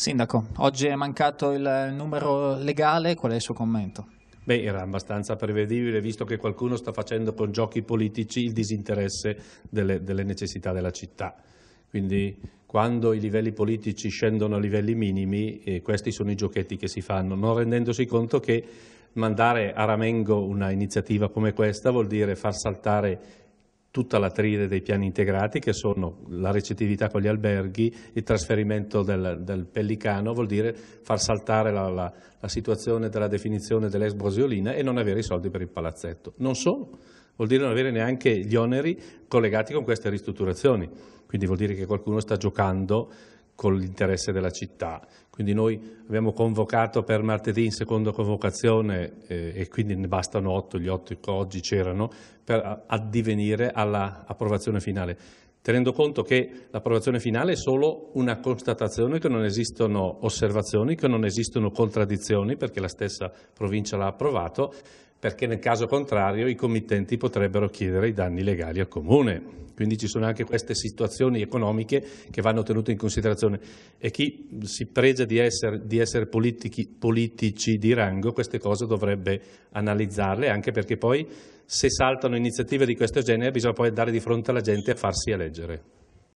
Sindaco, oggi è mancato il numero legale, qual è il suo commento? Beh, era abbastanza prevedibile, visto che qualcuno sta facendo con giochi politici il disinteresse delle, delle necessità della città. Quindi quando i livelli politici scendono a livelli minimi, eh, questi sono i giochetti che si fanno, non rendendosi conto che mandare a Ramengo una iniziativa come questa vuol dire far saltare tutta la triade dei piani integrati che sono la recettività con gli alberghi, il trasferimento del, del pellicano, vuol dire far saltare la, la, la situazione della definizione dell'ex brosiolina e non avere i soldi per il palazzetto. Non solo, vuol dire non avere neanche gli oneri collegati con queste ristrutturazioni, quindi vuol dire che qualcuno sta giocando con l'interesse della città. Quindi noi abbiamo convocato per martedì in seconda convocazione eh, e quindi ne bastano otto, gli otto che oggi c'erano, per addivenire all'approvazione finale. Tenendo conto che l'approvazione finale è solo una constatazione che non esistono osservazioni, che non esistono contraddizioni, perché la stessa provincia l'ha approvato, perché nel caso contrario i committenti potrebbero chiedere i danni legali al comune. Quindi ci sono anche queste situazioni economiche che vanno tenute in considerazione e chi si pregia di essere, di essere politici, politici di rango queste cose dovrebbe analizzarle anche perché poi se saltano iniziative di questo genere bisogna poi andare di fronte alla gente a farsi eleggere.